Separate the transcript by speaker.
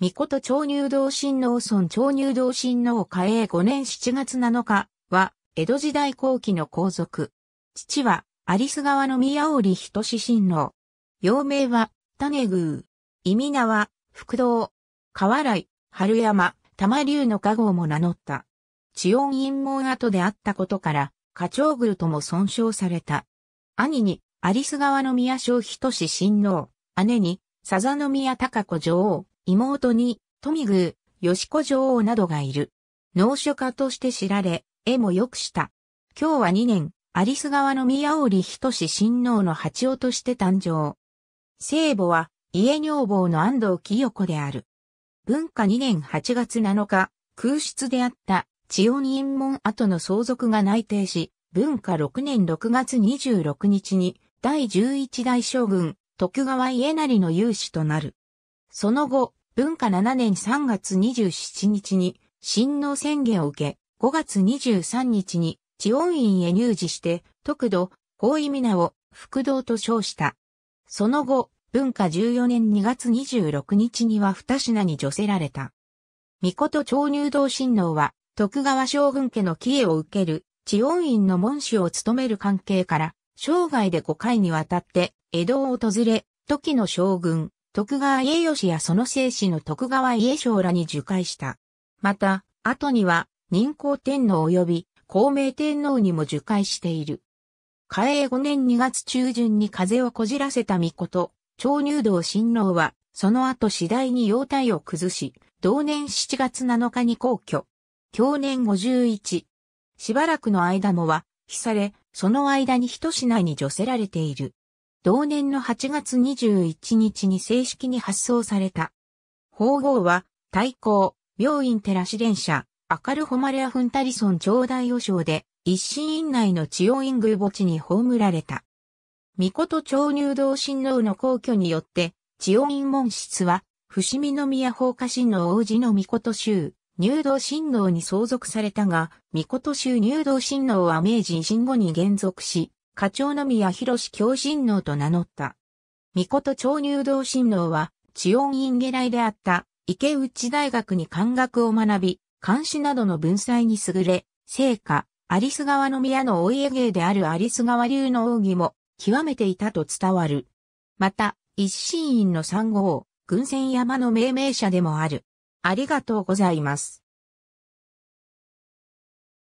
Speaker 1: 三琴長入道新農村長入道新農家営5年7月7日は、江戸時代後期の皇族。父は、有栖川の宮織仁親王。幼名は、種宮。意味名は、福道。河原春山、玉竜の加号も名乗った。地温陰謀跡であったことから、課長宮とも損傷された。兄に、有栖川の宮正仁親王。姉に、佐々宮高子女王。妹に、富宮、吉子女王などがいる。農書家として知られ、絵もよくした。今日は2年、アリス川の宮織仁親王の八王として誕生。聖母は、家女房の安藤清子である。文化2年8月7日、空室であった千代に陰門後の相続が内定し、文化6年6月26日に第11代将軍、徳川家成の勇士となる。その後、文化7年3月27日に、新王宣言を受け、5月23日に、治安院へ入寺して、特度、法意皆を、副道と称した。その後、文化14年2月26日には二品に除せられた。御と長入道親王は、徳川将軍家の帰依を受ける、治安院の門主を務める関係から、生涯で5回にわたって、江戸を訪れ、時の将軍、徳川家義やその生死の徳川家将らに受戒した。また、後には、任皇天皇及び孔明天皇にも受戒している。嘉永5年2月中旬に風をこじらせた御子と、長入道親王は、その後次第に容体を崩し、同年7月7日に皇居。去年51。しばらくの間もは、被され、その間に一品に除せられている。同年の8月21日に正式に発送された。法号は、大公、病院寺試練者、明る誉レアフンタリソン長大予賞で、一心院内の治療院宮墓地に葬られた。御事長入道神王の皇居によって、治療院門室は、伏見宮法家神王王子の御事衆、入道神王に相続されたが、御事衆入道神王は明治維新後に現属し、課長の宮博士教神能と名乗った。御と超入道神能は、地音院下来であった、池内大学に漢学を学び、漢詩などの文才に優れ、聖火、アリス川の宮のお家芸であるアリス川流の奥義も、極めていたと伝わる。また、一心院の三号、軍船山の命名者でもある。ありがとうございます。